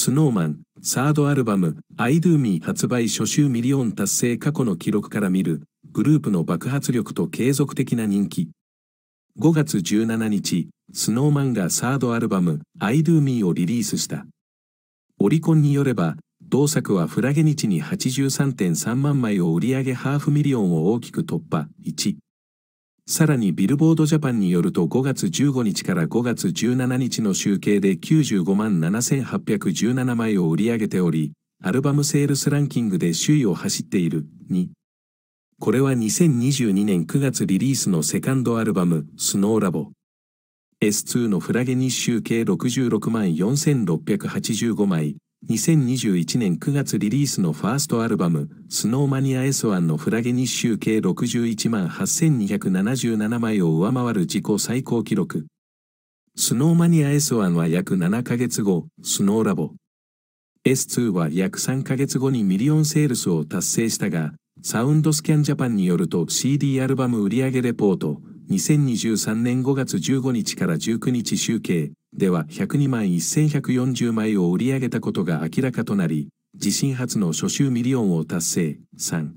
スノーマン、サードアルバム、I Do Me 発売初週ミリオン達成過去の記録から見る、グループの爆発力と継続的な人気。5月17日、スノーマンがサードアルバム、I Do Me をリリースした。オリコンによれば、同作はフラゲ日に83.3万枚を売り上げハーフミリオンを大きく突破、1。さらにビルボードジャパンによると5月15日から5月17日の集計で95万7817枚を売り上げており、アルバムセールスランキングで首位を走っている、2。これは2022年9月リリースのセカンドアルバム、スノーラボ。S2 のフラゲ日集計66万4685枚、2021年9月リリースのファーストアルバム、スノーマニア S1 のフラゲ日集計61万8277枚を上回る自己最高記録。スノーマニア S1 は約7ヶ月後、スノーラボ。S2 は約3ヶ月後にミリオンセールスを達成したが、サウンドスキャンジャパンによると CD アルバム売上レポート、2023年5月15日から19日集計、では102万1140枚を売り上げたことが明らかとなり、自身初の初週ミリオンを達成。3